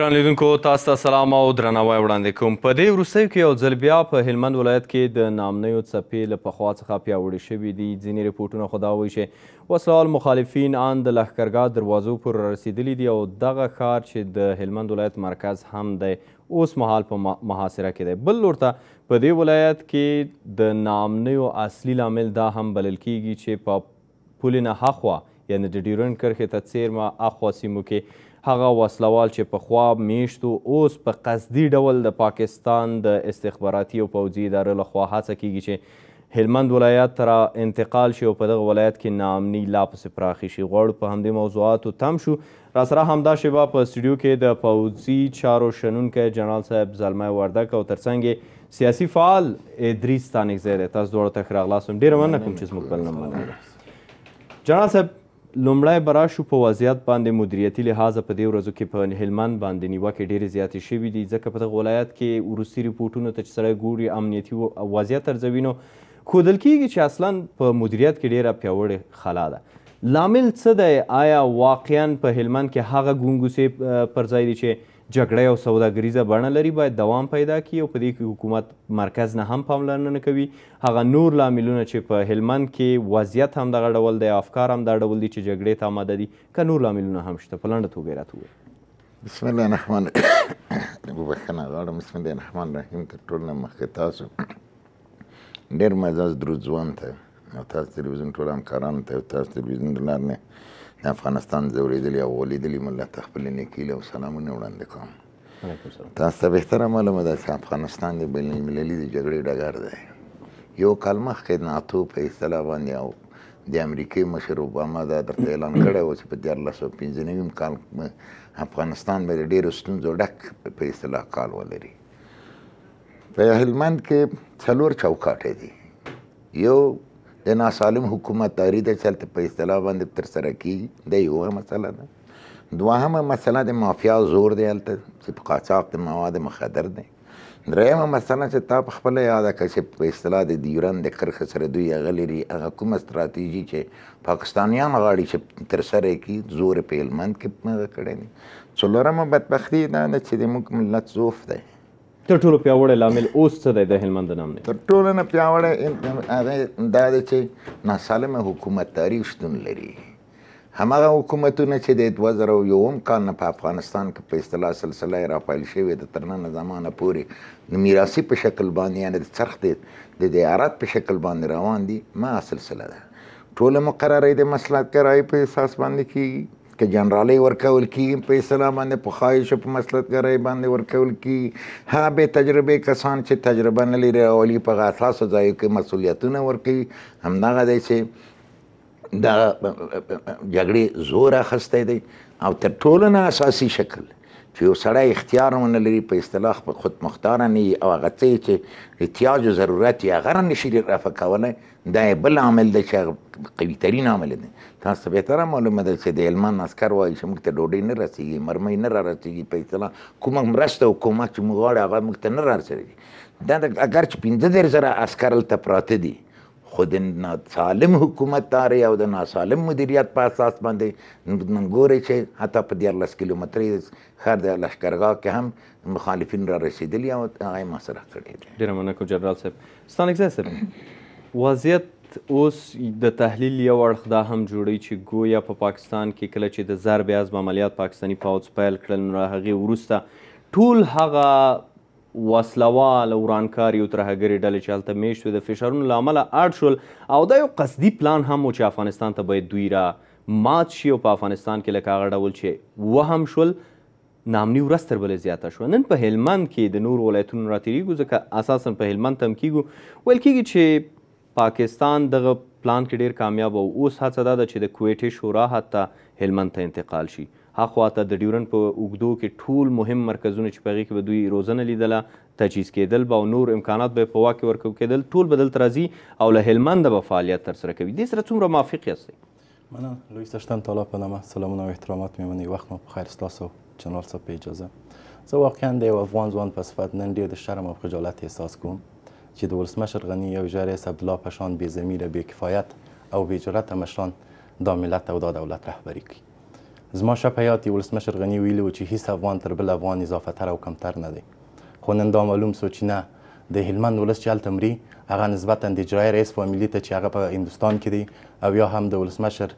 ګران لیدونکو تاسو ته سلام او درناوی وړاندې کوم په دې وروستیو کې یو ځل بیا په هلمند ولایت کې د نامنیو څپې له پخوا څخه پیاوړې شوي دي ځینې رپورټونه خو دا وایي چې وسلوال مخالفین ان د لښکرګاه دروازو پورې رسېدلي دي او دغه ښار چې د هلمند ولایت مرکز هم دی اوس مهال په محاصره کې دی بل لور ته په دې ولایت کې د نامنیو اصلي لامل دا هم بلل کیږي چې په پولې نه هاخوا یعنې د ډیورنډ کرښې ته څیرمه اخوا سیمو کې هغه وسلوال چې په خوا میشتو اوس په قصدي ډول د پاکستان د استخباراتي او پوځي ادارې لخوا هڅه کیږي چې هلمند ولایت را انتقال شي او په دغه ولایت کې ناامني لا پسې پراخې شي غواړو په همدې موضوعاتو تم شو را سره همدا شیبه په سټوډیو کې د پوځي چارو شنونکی جنرال صاحب زلمی وردک او ترڅنګ سیاسي فعال ادریس ستانکزی دی تاسو دواړو ته ښه راغلاست ډېره مننه کوم چې زموږ بلنه جنرال صاحب لومړی به راشو په وضعیت باندې مدیریتي لحاظه په دې ورځو کې په هلمند باندې نیوکې ډېرې زیاتې شوي دي ځکه په دغه ولایت کې وروستي ریپورټونو ته چې سړی ګوري امنیتي وضعیت ارزوي نو ښودل کیږي چې اصلا په مدیریت کې ډېره پیاوړې خلا ده لامل څه دی آیا واقعا په هلمند کې هغه ګونګوسې پر ځای دي چې جګړه او سوداګریزه بڼه لري باید دوام پیدا کړي او په دې کې حکومت مرکز نه هم پاملرنه کوي هغه نور لاملونه چې په هلمند کې وضعیت هم دغه ډول دی افکار هم دا ډول دي چې جګړې ته آماده دي که نور لاملونه هم شته په لنډه توګه یې راته ووایي بسم الله الرحمن بخښنه غواړم بسم الله الرحمن الرحیم تر ټولو نه مخکې تاسو ډېر معزز درود ځوان ته او تاسو تلویزیون ټولو همکارانو ته او تاسو تلویزیون د لارې نه د افغانستان زوریدلی او ولیدلی ملت خپل نیکیله او سلامونه وړاندې کوم تاسو ته بهتره معلومه ده چې افغانستان د بین المللي د جګړې ډګر دی یو کال مخکې ناتو په اصطلاح باندې او د امریکې مشر اوباما دا درته اعلان کړی و چې په دیارلسسو پنځه نویم کال افغانستان به د ډېرو ستونزو ډک په اصطلاح کال ولري په هلمند کې څلور چوکاټې دي یو د ناسالم حکومت داری د چلته په اصطلاح باندې تر سره کیږي د یو مسله ده دوهمه مسله د مافیا زور دی هلته چې په قاچاق د مواد مخدر دی دریمه مسله چې تا په خپله یاده کړه چې په اصطلاح د ډیورن د کرښې سره دوی هغه لري هغه کومه ستراتیژي چې پاکستانیان غواړي چې ترسره کړي زور یې په هلمند کې کړی دی څلورمه بدبختي دا ده چې زموږ ملت ضعف دی تر ټولو پیاوړی لامل اوس څه دی د هلمند د نام نه تر ټولو نه پیاوړی دا دی چې ناسالمه حکومت تاریخ شتون لري هماغه حکومتونه چې د 2001 کال نه په افغانستان کې په اصطلاح سلسله راپایل شوې د ترننه زمانه پورې د میراثي په شکل باندې یعنی د څرخ د د دیارات په شکل باندې روان دي ما سلسله ده ټول مقررې د مسلحت کرای په اساس باندې کیږي کې جنرالي ورکول کیږي په اسلام باندې په خواهش په مسلطګرۍ باندې ورکول کیږي ها به تجربه کسان چې تجربه نه لري او لې په اساس ځای کې مسولیتونه ورکوي همدغه دی چې دا جګړې زور اخسته دی او تر ټولو نه اساسي شکل دی چې یو سړی اختیار ونه لري په اصطلاح په خود مختاره نه وي او هغه څه چې احتیاج و ضرورت یې هغه نشي رفع کولی دا یې بل عامل دی چې هغه قوي ترین عامل دی تاسو ته بهتره معلومه ده چې د هلمند عسکر وایي چې موږ ته ډوډۍ نه رسېږي مرمۍ نه را رسېږي په اصطلاح کومه مرسته او کومک چې موږ غواړو هغه موږ ته نه را رسېږي دا اگر چې پنځه دېرش زره عسکر هلته پراته دي خو د سالم حکومت تاره او د ناسالم مدیریت په اساس باندې نن ګوري چې حتی په 10 کیلومترې خر د لشکرګاه کې هم مخالفین را رسیدلی او هغه ما سره کړی دي ډیر مننه کوم جنرال صاحب ستانګزه صاحب وضعیت اوس د تحلیل یو اړخ دا هم جوړی چې گویا په پا پاکستان کې کله چې د ضرب عظم عملیات پاکستانی پاوڅ پیل کړل نو هغه ورسته ټول هغه وسلوال او ورانکاري او ترهګري ډلې چې هلته میشت د فشارونو له امله اړ شول او دا یو قصدي پلان هم و چې افغانستان ته باید دوی را مات شي او په افغانستان کې لکه هغه ډول چې وهم شول نامنی ورځ تر بلې زیاته شوه نن په هلمند کې د نور ولایتونو راتېریږو ځکه اساسا په هلمند ته هم کیږو ویل کیږي چې پاکستان دغه پلان کې ډیر کامیاب او اوس هڅه دا ده چې د کویټې شورا حتی هلمند ته انتقال شي هاخوا ته د ډیورنډ په اوږدو کې ټول مهم مرکزونه چې په هغې کې به دوی روزنه لیدله تجهیز کېدل به او نور امکانات به یې په واک کې ورکول کېدل ټول به دلته راځي او له هلمنده به فعالیت ترسره کوي دې سره څومره موافق یاستئ مننه لوی څښتن تعالی په نامه سلامونه او احترامات مې منئ وخت مو په خیر ستاسو چنل څه په اجازه زه واقعا د یو افغان ځوان په صفت نن ډېر د شرم او خجالت احساس کوم چې د ولسمشر غني یو جار رئیس عبدالله پشان بې ضمیره بې کفایت او بې جرأته مشران دا ملت او دا دولت رهبري کوي زما شب حیات ولسمشر غنی ویلي و چې هیڅ افغان تر بل افغان اضافه تر او کمتر نه دی خو نن دا معلوم سو چې نه د هلمند ولس چې هلته مري هغه نسبتا د اجرایي رئیس فامیلي ته چې هغه په هندوستان کې دی او یا هم د ولسمشر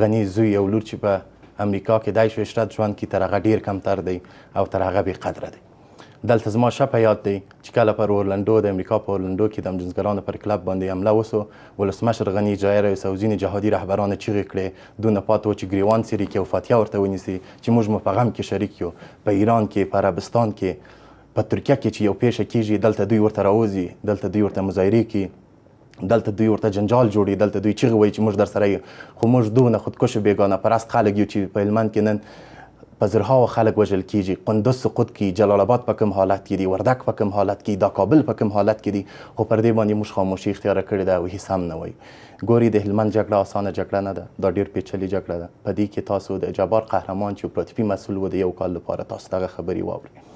غنی زوی او لور چې په امریکا کې دای شو اشرت ژوند کې تر هغه ډیر کمتر دی او تر هغه بې قدره دی دلته زما شپه یاد دی چې کله پر اورلندو د امریکا په اورلندو کې د همجنسګرانو پر کلب باندې حمله وسو ولسمشر غني جایر یوسف ځینې جهادي رهبرانو چیغې کړې دونه پاتو چې ګریوان سری کې او فاتحه ورته ونیسي چې موږ مو په غم کې شریک یو په ایران کې په عربستان کې په ترکیه کې چې یو پیښه کیږي دلته دوی ورته راوځي دلته دوی ورته مظاهرې کوي دلته دوی ورته جنجال جوړي دلته دوی چیغې وایي چې موږ در سره یو خو موږ دونه خودکشو بېګانه پرست خلک یو چې په هلمند کې نن په زرهاوه خلک وژل کیږي قندوز سقوط کی جلال آباد په کوم حالت کې دي وردک په کوم حالت کې دا کابل په کوم حالت کې دي خو پر دې باندې موږ خاموشي اختیار کړې ده او هیڅ هم نه وایو ګوري د هلمند جګړه اسانه جګړه نه ده دا ډیر پیچلې جګړه ده په دې کې تاسو د جبار قهرمان چې پروتیپي مسول و د یو کال لپاره تاسو دغه خبرې واورئ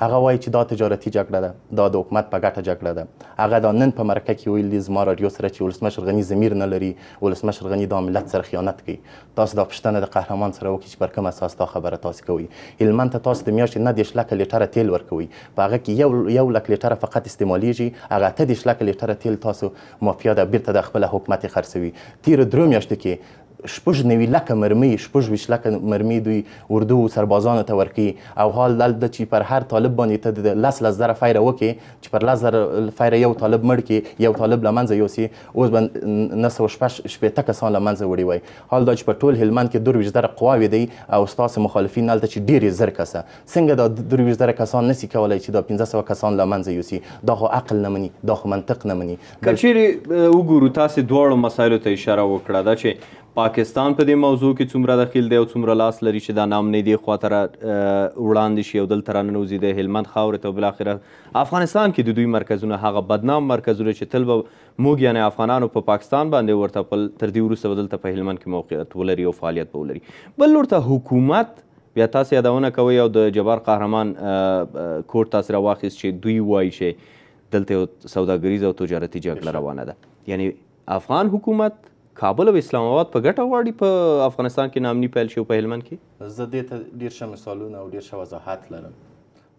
هغه وایي چې دا تجارتي جګړه ده دا د حکومت په ګټه جګړه ده هغه دا نن په مرکه کې ویل دي زما راډیو سره چې ولسمشر غني ضمیر نه لري ولسمشر غني دا ملت سره خیانت کوي تاسو دا پوښتنه د قهرمان سره وکړي چې پر کوم اساس دا خبره تاسو کوي هلمند ته تاسو د میاشتې نه دېرش لکه لیټره تیل ورکوي په هغه کې یو یو لک لیټره فقط استعمالیږي هغه اته دېرش لکه لیټره تیل تاسو مافیا ده بیرته د خپل حکومت خرڅوي تیر درو میاشتې کې شپږ نوي لکه مرمۍ شپږ ویشت لکه مرمۍ دوی اردو سربازانو ته ورکوي او حال دلته چې پر هر طالب باندې ته د لس لس زره فایره وکړې چې پر لس زره فایره یو طالب مړ کړي یو طالب له منځه یوسي اوس به نه سوه شپږ شپېته کسان له منځه وړي وای حال دا چې په ټول هلمند کې درویشت زره قواوې دي او ستاسو مخالفین هلته چې ډېرې زر کسه څنګه دا درویشت زره کسان نسي کولی چې دا پنځه سوه کسان له منځه یوسي دا خو عقل نه مني دا خو منطق نه مني که چیرې وګورو تاسې دواړو مسایلو ته اشاره وکړه دا چې پاکستان په دې موضوع کې څومره دخیل دی او څومره لاس لري چې دا نام نه دی خواته وړاندې شي او دلته راننوځي د هلمند خاورې ته بالاخره افغانستان کې د دوی مرکزونه هغه بدنام مرکزونه چې تل به موږ یعنې افغانانو په پا پاکستان باندې ورته پل تر دې وروسته دلته په هلمند کې موقعیت ولري او فعالیت به ولري بل لور ته حکومت بیا تاسو یادونه کوئ او د جبار قهرمان کور تاسو راواخیست چې دوی وایي چې دلته سوداګریز او تجارتي جګړه روانه ده یعنی افغان حکومت کابل او اسلام آباد په ګټه غواړي په افغانستان کې نامني پیل شي په هلمند کې زه دې ته ډېر ښه مثالونه او ډېر ښه وضاحت لرم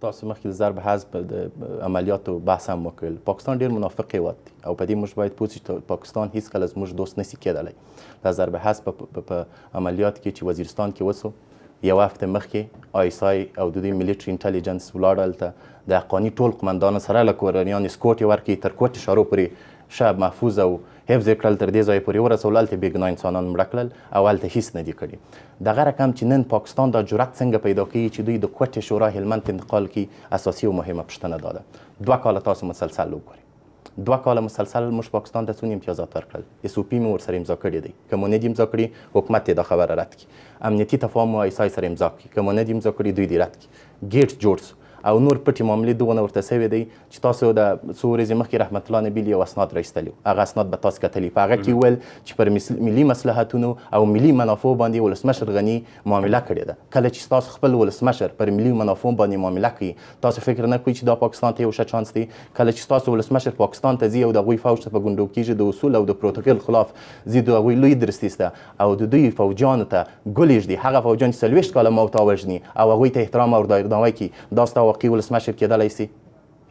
تاسو مخکې د ضرب حذف د عملیاتو بحث هم وکړل پاکستان ډیر منافق هیواد دی او په دې موږ باید پوه شو چې پاکستان هیڅکله زموږ دوست نسی کېدلی دا ضرب حذف په عملیات کې چې وزیرستان کې وسو یو هفته مخکې آیسای او د دوی ملیټري انټلیجنس ولاړ هلته د حقاني ټول قمندانو سره له کورنیان سکوټ یې ورکړي تر کوټې شارو پورې شب محفوظ او حفظ یې کړل تر دې ځایه پورې ورسول هلته بېګنا انسانان مړه کړل او هلته هیڅ نه دي کړي دغه رقم چې نن پاکستان دا جرأت څنګه پیدا کوي چې دوی د کوټې شورا هلمند انتقال کې اساسي او مهمه پوښتنه دا ده دوه کاله تاسو مسلسل وګورئ دوه کاله مسلسل موږ پاکستان ته څونه امتیازات ورکړل اس او پی مې ورسره امضا کړی دی که مو نه دي امضا کړي حکومت یې دا خبره رد کړي امنیتي تفاهم مو ایسای سره امضا کړي که مو نه دي امضا کړي دوی دې رد کړي ګیټس جوړ سو او نور پټې معاملې دونه ورته سوي دی چې تاسو د څو ورځې مخکې رحمت الله نبیل یو اسناد رایستلی هغه اسناد به تاسو کتلی په هغه کې ویل چې پر ملي مصلحتونو او ملي منافعو باندې ولسمشر غني معامله کړې ده کله چې تاسو خپل ولسمشر پر ملي منافعو باندې معامله کوي تاسو فکر نه کوئ چې دا پاکستان ته یو ښه چانس دی کله چې تاسو ولسمشر پاکستان ته ځي او د هغوی فوج ته په ګونډو کېږي د اصول او د پروتوکول خلاف ځي د هغوی لوی درستیز ده او د دوی فوجانو ته ګل ږدي هغه فوجان چې څلوېښت کاله موته وژني او هغوی ته احترام او درناوی کوي دا ستا واقعي ولسمشر کېدلی سي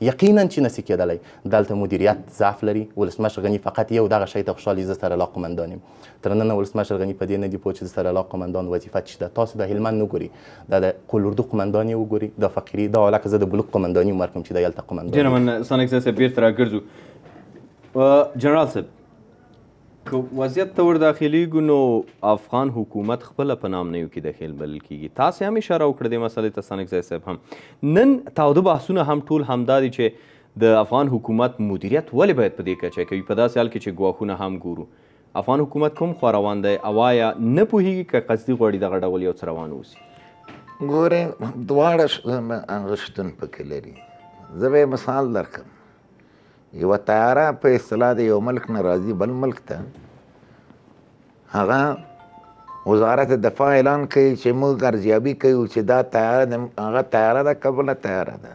یقینا چې نسی کېدلی دلته مدیریت ضعف لري ولسمشر غني فقط یو دغه شی ته خوشحالي زه سره علاقمندان یم تر ننه ولسمشر غني په دې نه دي پوه چې زه سره علاقمندان وظیفه چې ده تاسو د هلمند وګوري دا د قلوردو قمندان یې وګوري دا فقیري دا علاقه زه د بلوک قمندان یم ورکوم چې د هلته قمندان جنرمن سانک زه بیرته راګرځو جنرال صاحب که وضعیت ته ور داخلیږو نو افغان حکومت خپله په نام نیو کې دخیل بلل کیږي تاسې هم اشاره وکړه دې مسلې ته سانکزی صاحب هم نن تاوده بحثونه هم ټول همدا دي چې د افغان حکومت مدیریت ولې باید په دې کچه کوي په داسې حال کې چې ګواښونه هم ګورو افغان حکومت کوم خوا روان دی او آیا نه پوهیږي که قصدي غواړي دغه ډول یو څه روان اوسي ګورې دواړه شتون پکې لري زه به مثال درکړم یو طیاره په اصطلاح د یو ملک نه راځي بل ملک ته هغه وزارت دفاع اعلان کوي چې موږ ارزیابي کوو چې دا طیاره د هغه طیاره ده که بله طیاره ده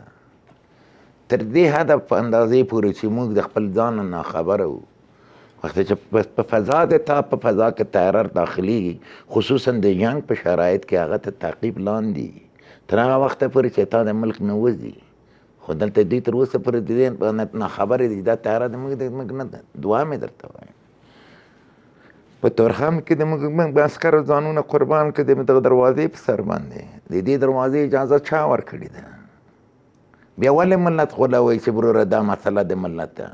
تر دې حده په اندازې پورې چې موږ د خپل ځان نه ناخبره وو وخت چې په فضا د تا په فضا کې طیارر داخليږي خصوصا د جنګ په شرایط کې هغه ته تعقیب لاندې تر هغه وخته پورې چې تا د ملک نه وځي خو دلته دوی تر اوسه پورې د دې نه خبرې دي دا تیاره ده موږ د موږ نه دعا مې درته وایم په تورخم کې د موږ به عسکرو ځانونه قربان کړي د دغه دروازې په سر باندې د دې دروازې اجازه چا ورکړې ده بیا ولې ملت غولوي چې وروره دا مسله د ملت ده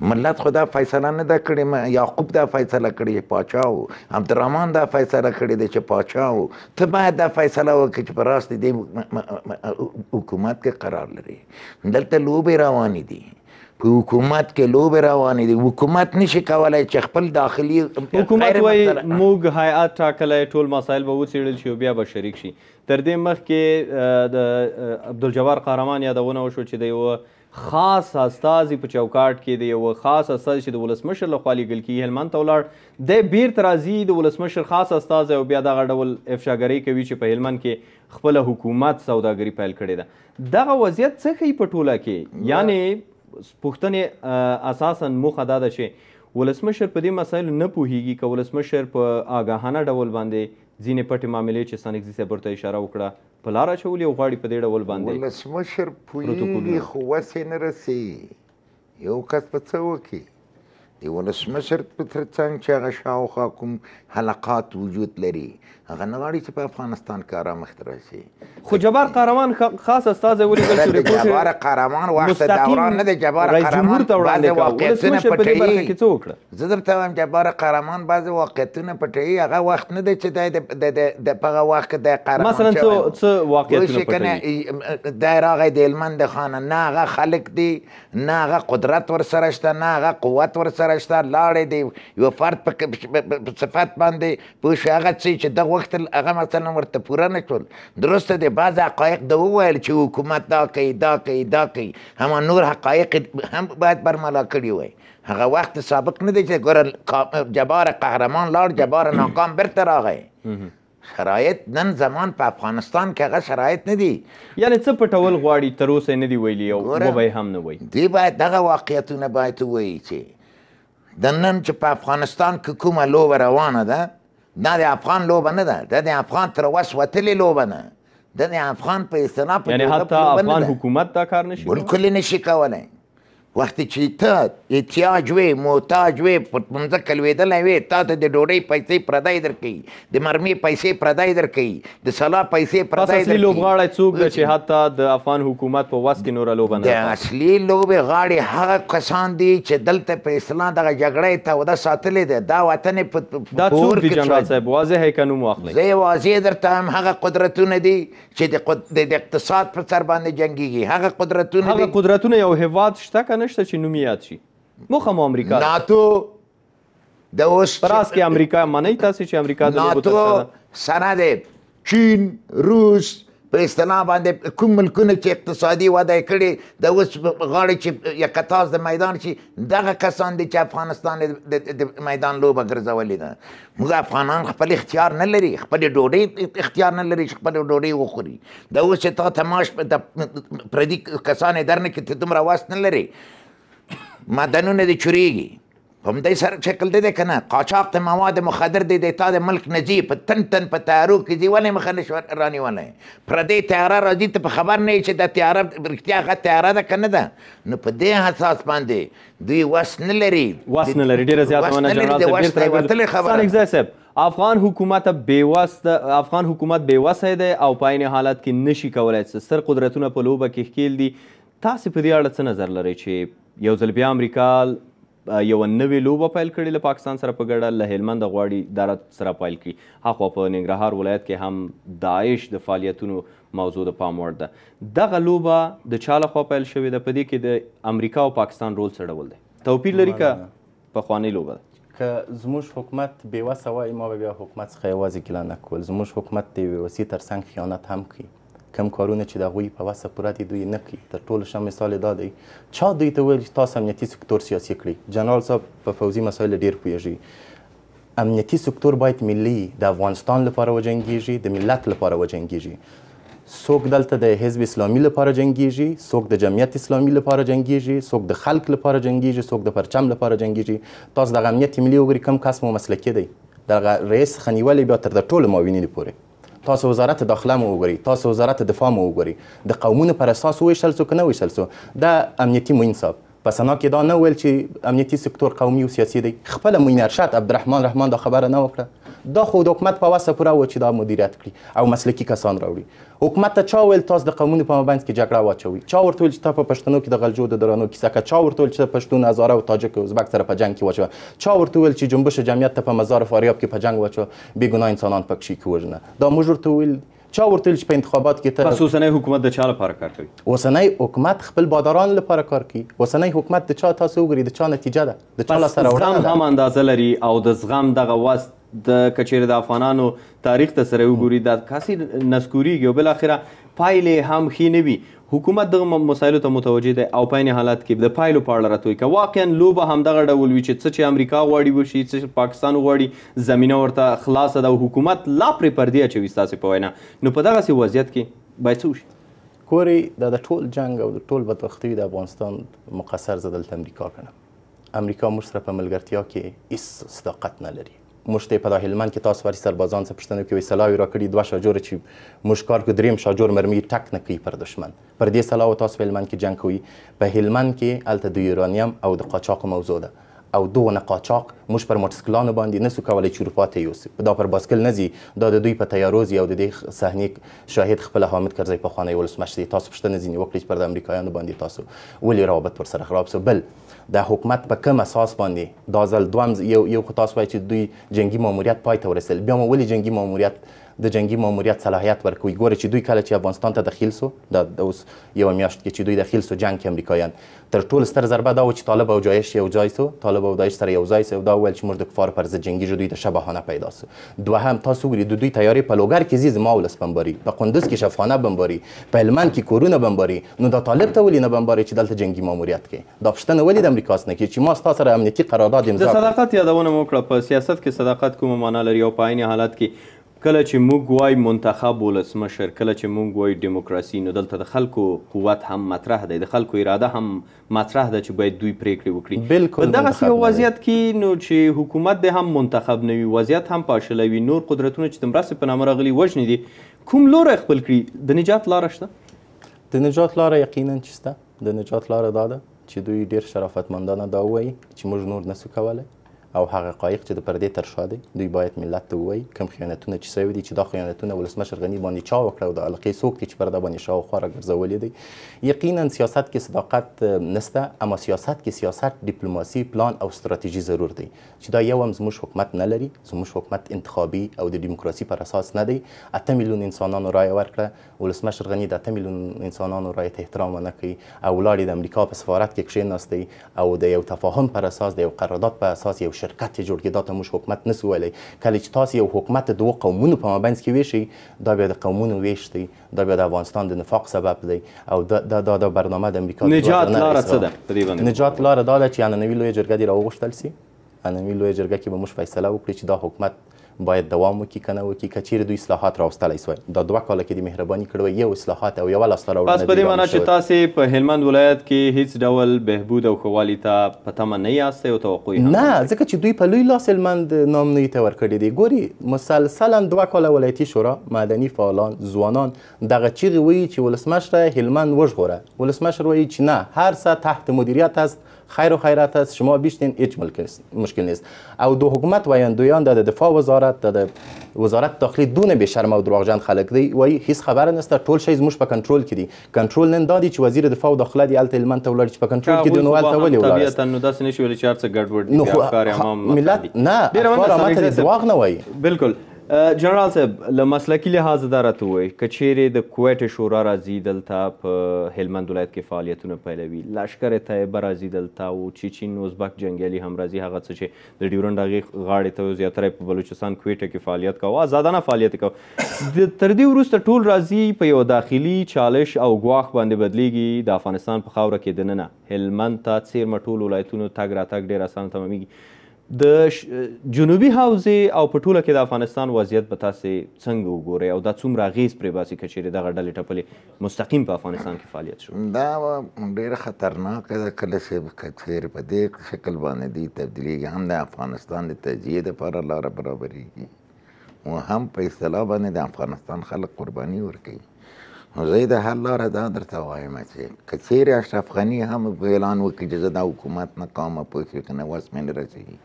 ملت خدا فیصله نه ده کړې یعقوب دا فیصله کړې پاچا و عبدالرحمن دا فیصله کړې ده چې پاچا و ته باید دا فیصله وکړې چې په راست دې حکومت کې قرار لري دلته لوبې روانې دي که حکومت کې لوب روانې دي حکومت نشي کولای چې خپل داخلي حکومت وای موږ هیئات ټاکلې ټول مسایل به وڅېړل شي او بیا به شریک شي تر دې مخکې د عبدالجبار قهرمان یادونه وشوه چې د یوه خاص استازي په چوکاټ کې د یو خاص استازي چې د ولسمشر لخوا لیږل کیږي هلمند ته ولاړ دی بیرته راځي د ولسمشر خاص استازی او بیا دغه ډول افشاګرۍ کوي چې په هلمند کې خپله حکومت سوداګري پیل کړې ده دغه وضعیت څه ښیي په ټوله کې یعنې پښتنې اساسا موخه دا ده چې ولسمشر په دې مسایلو نه پوهیږي که ولسمشر په آګاهانه ډول باندې ځینې پټې معاملې چې سانګزي صاحب ورته اشاره وکړه په لاره اچولې او غواړي په دې ډول باندې ولسمشر پوهیږي خو وسې نه رسي یو کس په څه وکړي د ولسمشر په ترڅنګ چې هغه شاوخوا کوم حلقات وجود لري هغه نه غواړي چې په افغانستان کې آرام اختراع شي خو جبار قهرمان خاص استاد ولیکل شو ریپورت جبار قهرمان وخت دوران نه دی جبار قهرمان باندې واقعیتونه پټي زه درته وایم جبار قهرمان بعضې واقعیتونه پټي هغه وخت نه دی چې د د په وخت د قهرمان مثلا څه څه واقعیتونه پټي دا راغی د هلمند خان نه هغه خلک دی نه هغه قدرت ورسره شته نه هغه قوت ورسره شته لاړې دی یو فرد په صفات باندې پوه شي هغه څه چې دغه وغوښتل هغه مثلا ورته پوره نه شول درسته دی بعض حقایق ده وویل چې حکومت دا کوي دا کوي دا کوي همه نور حقایق هم باید برملا کړي وای هغه وخت سابق نه دی چې ګوره جبار قهرمان لاړ جبار ناکام بیرته راغی شرایط نن زمان په افغانستان کې هغه شرایط نه دي یعنی څه پټول غواړي تر اوسه نه دی ویلي او به هم نه وایي دی باید دغه واقعیتونه باید ووایي چې د نن چې په افغانستان کې کومه لوبه روانه ده دا د افغان لوبه نه ده دا د افغان تر وس وتلې لوبه نه د افغان په اصطلاح په یعنی حتی افغان حکومت دا کار نشي بالکل نشي کولای وخت چې ته احتیاج وې محتاج وې پټمنځه کلوېدلې وې تا ته د ډوډۍ پیسې پردای درکې د مرمۍ پیسې پردای درکې د سلا پیسې پردای درکې اصلي لوبغاړی څوک دی چې حتی د افغان حکومت په وس کې نور لوبه نه د اصلي لوبې غاړي هغه کسان دي چې دلته په اسلام دغه جګړې ته ودا ساتلې ده دا وطن په دا څوک دی جنرال صاحب واضح هي کنو واخلي زه واضح درته هم هغه قدرتونه دي چې د اقتصاد پر سر باندې جنگيږي هغه قدرتونه هغه قدرتونه یو هواد شته کنه نشته چې نوم یاد شي مخه مو امریکا ناتو د اوس پراس کې امریکا منئ تاسو چې امریکا د ناتو سره ده چین روس په استنا باندې کوم ملکونه چې اقتصادي وده کړي د اوس غاړي چې یا کتاز د میدان شي دغه کسان دي چې افغانستان د میدان لوبه ګرځولې ده موږ افغانان خپل اختیار نه لري خپل ډوډۍ اختیار نه لري خپل ډوډۍ وخوري د اوس ته تماش د پردي کسان درنه کې ته دومره واس نه لري مدنونه دي چوریږي هم دې سره شکل دی کنه قاچاق د مواد مخدر دی د تا د ملک نجی په تن تن په تیارو کې دی ولې مخ نشور رانی ولې پر دې تیاره راځي ته خبر نه چې د تیاره برختیا غا تیاره ده کنه ده نو په دې حساس باندې دوی واس نه لري واس نه لري ډیره زیاتونه جنرال صاحب ډیر تر خبره صاحب افغان حکومت بیوست افغان حکومت بیوسه دی او پاین حالت کې نشي کولای څه سر قدرتونه په لوبه کې ښکیل دي تاسو په دې اړه څه نظر لرئ چې یو ځل بیا امریکا یو نوې لوبه پیل کړې له پاکستان سره په ګډه له هلمند غواړي دا سره پیل کړي هاخوا په ننګرهار ولایت کې هم داعش د فعالیتونو موضوع د پام وړ ده دغه لوبه د چا لخوا پیل شوې ده په دې کې د امریکا او پاکستان رول څه ډول دی توپیر لري که پخوانۍ لوبه ده که زموږ حکومت بې وسه وایي ما به بیا حکومت څخه یوازې ګیله نه کول زموږ حکومت د بې وسۍ تر څنګ خیانت هم کوي کم کارونه چې د هغوی په وسه پوره دي دوی نه کوي تر ټولو ښه مثال یې دا دی چا دوی ته ویل چې تاسو امنیتي سکتور سیاسي کړي جنرال صاحب په فوزي مسایلو ډېر پوهېږي امنیتي سکتور باید ملي د افغانستان لپاره وجنګېږي د ملت لپاره وجنګېږي څوک دلته د حزب اسلامي لپاره جنگیږي څوک د جمعیت اسلامي لپاره جنگیږي څوک د خلک لپاره جنگیږي څوک د پرچم لپاره جنگیږي تاسو د امنیت ملي وګړي کم کس مو مسلکي دی د رئیس خنیولې بیا تر د ټولو معاونینو پورې تاسو وزارت داخله مو وګورئ تاسو وزارت دفاع مو وګورئ د قومونو پر اساس وویشل سو که نه وویشل سو دا امنیتي موین صاحب په سنا کې دا نه ویل چې امنیتي سکتور قومي او سیاسي دی خپله موین ارشد عبدالرحمن رحمان دا خبره نه وکړه دا خو د حکومت په وسه پوره و چې دا مدیریت کړي او مسلکي کسان راوړي حکومت ته چا ویل تاسو د قومونو په مابین کې جګړه واچوي چا ورته ویل چې تا په پښتنو کې د غلجو د درانو کیسه که چا ورته ویل چې پښتون هزاره او تاجک او ازبک سره په جنگ کې واچوه چا ورته ویل چې جنبش جمعیت ته په مزار فاریاب کې په جنگ واچوه بې ګناه انسانان پکې کې وژنه دا موږ ورته ویل چا ورته چې په انتخابات کې ته بس اوسنۍ حکومت د چا لپاره کار کوي اوسنۍ حکومت خپل باداران لپاره کار کوي اوسنۍ حکومت د چا تاسو وګورئ د چا نتیجه ده د چا لاسته راوړنه هم اندازه لري او د زغم دغه وس د کچیر د افغانانو تاریخ ته سره وګوري دا کاسي نسکوريږي او بل اخره پایلې هم خې نه وي حکومت دغه مسایلو ته متوجه دی او په حالات کې د پایلو په اړه راتوي که واقعا لوبه هم دغه ډول وي چې څه چې امریکا غواړي وشي څه چې پاکستان غواړي زمینه ورته خلاصه ده او حکومت لا پرې پردې اچوي ستاسې په وینا نو په دغسې وضعیت کې باید څه وشي کوری دا د ټول جنگ او د ټول بدبختۍ د افغانستان مقصر زه دلته امریکا کړم امریکا موږ سره په ملګرتیا کې هیڅ صداقت نه لري موږ ته په هلمند کې تاسو واري سربازان څخه پښتنه کوي سلاوي راکړي دوه شاجور چې موږ کار کو دریم شاجور مرمۍ ټک نه کوي پر دشمن پر دې سلاو تاسو په هلمند کې جنگ کوي په هلمند کې الته د یورانیم او د قاچاق موضوع ده او دوه قاچاق موږ پر موټرسایکلانو باندې نسو کولی چې اروپا ته یوسو دا پر باسکل نه ځي دا د دوی په تیارو ځي او د دې صحنې شاهد خپله حامد کرزی پخوانی ولسمشر تاسو پوښتنه ځینې وکړي چې پر د امریکایانو باندې تاسو ولې روابط پر سره خراب سو بل د حکومت په کوم اساس باندې دا ځل دوم یو یو خو تاسو وایي چې دوی جنگي ماموریت پای ته ورسېدل بیا مو ولې جنگي ماموریت د جنگي ماموریت صلاحیت ورکوي ګوره چې دوی کله چې افغانستان ته دخیل سو د اوس یو میاشت کې چې دوی دخیل سو جنگ کې امریکایان تر ټولو ستر ضربه دا و چې طالب او جایش یو ځای سو طالب او داعش سره یو ځای سو دا ویل چې موږ د کفار پر ضد جنگي جو دوی ته شبهانه پیدا سو دوهم تاسو ګورئ دوی تیارې په لوګر کې زیز ماولس بمباري په قندوز کې شفخانه بمباري په هلمند کې کورونه بمباري نو دا طالب ته ولې نه بمباري چې دلته جنگي ماموریت کې دا پوښتنه ولې د امریکا سره کې چې ما ستاسو سره امنیتي قرارداد امضا د صداقت یادونه مو کړه په سیاست کې صداقت کومه معنا لري او په عین حالت کې کله چې موږ وای منتخب ولسمشر کله چې موږ وای دیموکراسي نو دلته د خلکو قوت هم مطرح دی د خلکو اراده هم مطرح ده چې باید دوی پریکړې وکړي بالکل دغه یو وضعیت کې نو چې حکومت د هم منتخب نه وي وضعیت هم پاشلوي نور قدرتونه چې د مرستې په نامه راغلي وژنې دي کوم لوری خپل کړي د نجات لاره شته د نجات لاره یقینا چې شته د نجات لاره دا ده چې دوی ډیر شرافتمندانه دا وایي چې موږ نور نسو کولای او هغه قایق چې د پردې تر شا دی دوی باید ملت ته ووایي کوم خیانتونه چې سوي دي چې دا خیانتونه ولسمشر غني باندې چا وکړه او د علاقې څوک دی چې پرده باندې شاوخوا راګرځولې دی یقینا سیاست کې صداقت نسته اما سیاست کې سیاست ډیپلوماسي پلان او ستراتیژي ضرور دی چې دا یو هم زموږ حکومت نه لري زموږ حکومت انتخابي او د دیموکراسي پر اساس نه دی اته میلیون انسانانو رای ورکړه ولسمشر غني د اته میلیون انسانانو رای ته احترام ونه کوي او ولاړې د امریکا په سفارت کې کښېناستی او د یو تفاهم پر اساس د یو قرارداد په اساس یو شرکت یې جوړ دا ته موږ حکومت نسو ویلی کله چې تاسو یو حکومت د قومونو په مابینځ کې ویشئ دا بیا د قومونو ویش دی دا بیا د افغانستان د نفاق سبب دی او دا دا, دا, برنامه د امریکا نجات لاره څه ده نجات لاره دا ده چې عنعنوي لویه جرګه دې راوغوښتل سي عنعنوي لویه جرګه کې به موږ فیصله وکړي چې دا حکومت باید دوام وکړي که نه وکړي که چیرې دوی اصلاحات راوستلی سوی دا دوه کاله کې دې مهرباني کړې یو اصلاحات او یوه لاسته راوړنه پس په دې معنا چې تاسې په هلمند ولایت کې هیڅ ډول بهبود او ښه ته په تمه نه یاستئ او توقع نه ځکه چې دوی په لوی لاس هلمند نامنوي ته ورکړي دي ګوري مسلسلا دوه کاله ولایتي شورا مدني فعالان ځوانان دغه چیغې وایي چې ولسمشره هلمند وژغوره ولسمشر وایي چې نه هر څه تحت مدیریت است خیر و خیرت است شما بیشتین هیچ مشکل نیست او دو حکومت و یندویان در دفاع وزارت در وزارت داخلی دون به شرم او دروغجن خلق دی و هیڅ خبر نسته ټول شی زموږ په کنټرول کې دي کنټرول نن دادی چې وزیر دفاع او داخله دی الته هلمند ته ولاړ چې په کنټرول کې دی نو هلته ولې ولاړ طبیعتا نو داسې نشي ویلی چې هر څه ګډوډ دي افکار امام ملت نه افکار امام ته دروغ نه وایي بالکل جنرال صاحب له مسلکی لحاظه دا راته ووایئ که چیرې د کویټې شورا راځي دلته په هلمند ولایت کې فعالیتونه پیلوي لشکر طیبه راځي دلته او چیچین ازبک جنګیالي هم راځي هغه څه چې د ډیورنډ هغې غاړې ته زیاتره په بلوچستان کویټه کې فعالیت کوه ازادانه فعالیت کوه تر دې وروسته ټول راځي په یو داخلي چالش او ګواښ باندې بدلیږي د افغانستان په خاوره کې دننه هلمند ته څیرمه ټول ولایتونو تګ راتګ ډېر اسانه تمامیږي د جنوبي حوزې او په ټوله کې د افغانستان وضعیت به تاسې څنګه وګورئ او دا څومره اغیز پرې باسي که چیرې دغه ډلې ټپلې مستقیم په افغانستان کې فعالیت شو دا ډېره خطرناکه ده کله چې کچیر په دې شکل باندې دی تبدیلیږي هم د افغانستان د تجزیې دپاره لاره برابرېږي او هم په اصطلاح باندې د افغانستان خلک قرباني ورکوي زه د حل لاره دا درته وایم چې که چیرې اشرف غني هم په اعلان وکړي چې زه دا حکومت ناکامه پوه شي که نه وس مې نه رسېږي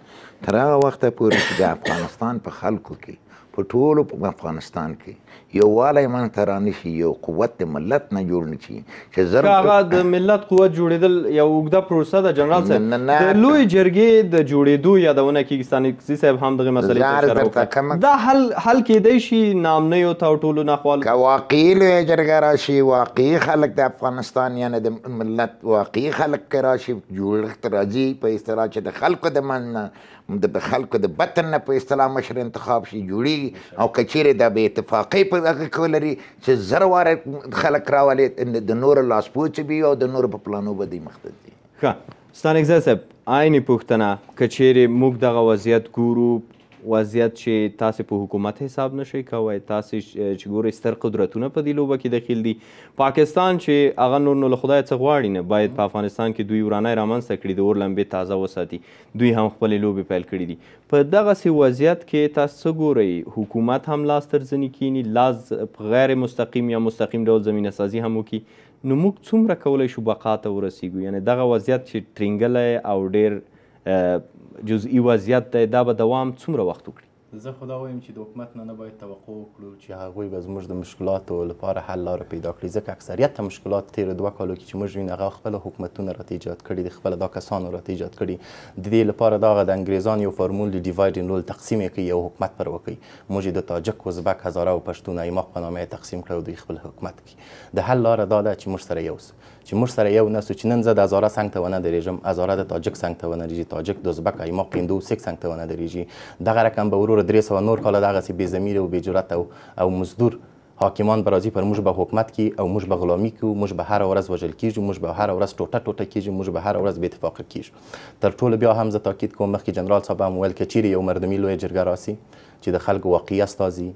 تر هغه وخته پورې چې د افغانستان په خلکو کې په ټولو افغانستان کې یو والی من ترانی شي یو قوت د ملت نه جوړ نشي چې زر هغه د ملت قوت جوړیدل یو اوږده پروسه ده جنرال صاحب د لوی جرګې د جوړېدو یادونه کیږي سانکزي صاحب هم دغه مسلې دا حل حل کېدی شي نامنه یو تا ټولو نه خپل که واقعي لوی جرګه راشي واقعي خلک د افغانستان یعنی د ملت واقعي خلک کې راشي جوړښت راځي په استرا چې د خلکو د من د خلکو د بطن نه په اصطلاح مشر انتخاب شي جوړي او کچیرې د بې اتفاقۍ په هغه کول لري چې زر واره خلک راولي د نور لاس پوچ بي او د نور په پلانو باندې مخته دي ښه ستانګزه صاحب عیني پوښتنه کچېرې موږ دغه وضعیت ګورو وضعیت چې تاسو په حکومت حساب نشئ کوی تاسو چې ګورئ ستر قدرتونه په دې لوبه کې دخیل دي پاکستان چې هغه نور نو له خدای څخه غواړي نه باید په افغانستان کې دوی ورانه رامنځته کړي د اور لمبې تازه وساتي دوی هم خپلې لوبې پیل کړي دي په دغسې وضعیت کې تاسو ګورئ حکومت هم لاس تر ځنې کینی لاس غیر مستقیم یا مستقیم ډول زمینه سازي هم وکړي نو موږ څومره کولی شو بقا ته ورسیږو یعنې دغه وضعیت چې ټرینګلی او ډېر جزئی وضعیت دی دا به دوام څومره وخت وکړي زه خدا وایم چې د حکومت نه نه باید توقع وکړو چې هغوی به زموږ د مشکلاتو لپاره حل لاره پیدا کړي ځکه اکثریت مشکلات تیر دوه کالو کې چې موږ وینو هغه خپل حکومتونه راته ایجاد کړي د خپل دا کسانو راته ایجاد کړي د دې لپاره دا د انګریزان یو فرمول دی ډیواید ان رول تقسیم کوي یو حکومت پر وکړي موږ د تاجک وزبک هزاره او پښتون ایما په نامه تقسیم کړو د خپل حکومت کې د حل لاره دا ده چې موږ سره یو چې موږ سره یو نسو چې نن زه د هزاره څنګ ته ونه درېږم هزاره د تاجک څنګ ته ونه درېږي تاجک د ازبک ایما پیندو سک څنګ ته ونه درېږي دغه رقم به ورور نور درې سوه نور کاله دغسې بې ضمیره او بې جرته او, او مزدور حاکمان به راځي پر موږ به حکومت کی او موږ به غلامي کوو موږ به هره ورځ وژل کیږو موږ به هره ورځ ټوټه ټوټه کیږو موږ به هره ورځ بې اتفاقه کیږو تر ټولو بیا هم زه تاکید کوم مخکې جنرال صاحب هم ویل که چیرې یو مردمي لویه جرګه راسي چې د خلکو واقعي استازي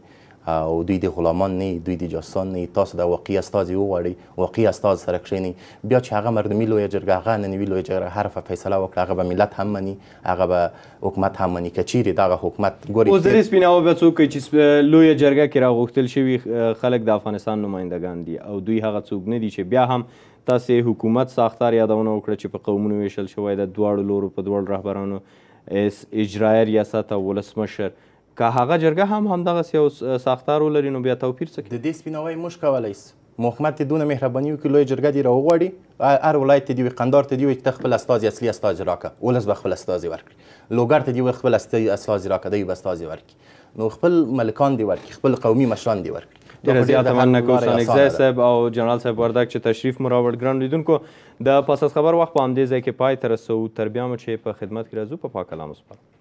او دوی د غلامان نه دوی د جاسان نه تاسو د واقعي استازي وغواړي واقعي استاز سره کښینی بیا چې هغه مردمي لویه جرګه هغه ننوي لویه جرګه حرفه فیصله وکړه هغه به ملت هم مني هغه به حکومت هم مني که چیرې دغه حکومت ګوري اوس درې سپیناوه بیا څوک کوي چې لویه جرګه کې راغوښتل شوي خلک د افغانستان نمایندګان دي او دوی هغه څوک نه دي چې بیا هم تاسې حکومت ساختار یادونه وکړه چې په قومونو ویشل شوی د دواړو لورو په دواړو رهبرانو اجرایه ریاست او ولسمشر که هغه جرګه هم همدغسې یو ساختار ولري نو بیا توپیر څه د دې سپیناوی موږ کولی سو محکمت دې دونه مهرباني وکړي لوی جرګه دې راوغواړي هر ولایت ته دې وي قندار ته دې وي چې ته خپل استازي اصلي استازي راکړه ولس به خپل استازي ورکړي لوګر ته دې وي خپل استازي راکړه دوی به استازي ورکړي نو خپل ملکان دی ورکړي خپل قومي مشران دی ورکړي ډیره زیاته مننه کوم سانګزی صاحب او جنرال صاحب وردک چې تشریف مو راوړ ګران لیدونکو د پاساس خبر وخت په همدې ځای کې پای ته رسو تر بیا مو چې په خدمت کې راځو په پاک کلام وسپارو